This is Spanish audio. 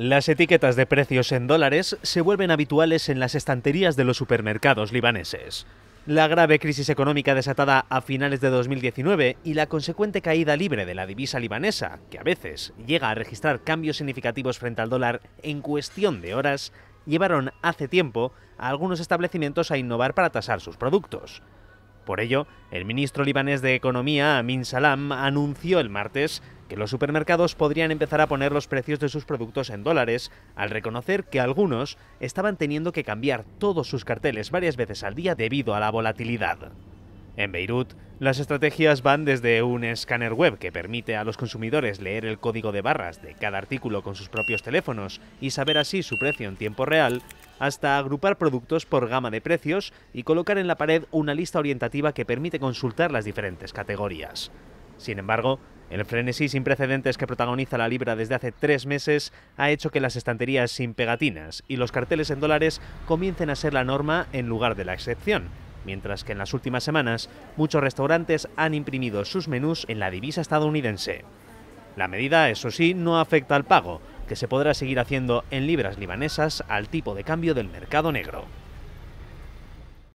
Las etiquetas de precios en dólares se vuelven habituales en las estanterías de los supermercados libaneses. La grave crisis económica desatada a finales de 2019 y la consecuente caída libre de la divisa libanesa, que a veces llega a registrar cambios significativos frente al dólar en cuestión de horas, llevaron hace tiempo a algunos establecimientos a innovar para tasar sus productos. Por ello, el ministro libanés de Economía, Amin Salam, anunció el martes que los supermercados podrían empezar a poner los precios de sus productos en dólares, al reconocer que algunos estaban teniendo que cambiar todos sus carteles varias veces al día debido a la volatilidad. En Beirut, las estrategias van desde un escáner web que permite a los consumidores leer el código de barras de cada artículo con sus propios teléfonos y saber así su precio en tiempo real, hasta agrupar productos por gama de precios y colocar en la pared una lista orientativa que permite consultar las diferentes categorías. Sin embargo, el frenesí sin precedentes que protagoniza la libra desde hace tres meses ha hecho que las estanterías sin pegatinas y los carteles en dólares comiencen a ser la norma en lugar de la excepción mientras que en las últimas semanas muchos restaurantes han imprimido sus menús en la divisa estadounidense. La medida, eso sí, no afecta al pago, que se podrá seguir haciendo en libras libanesas al tipo de cambio del mercado negro.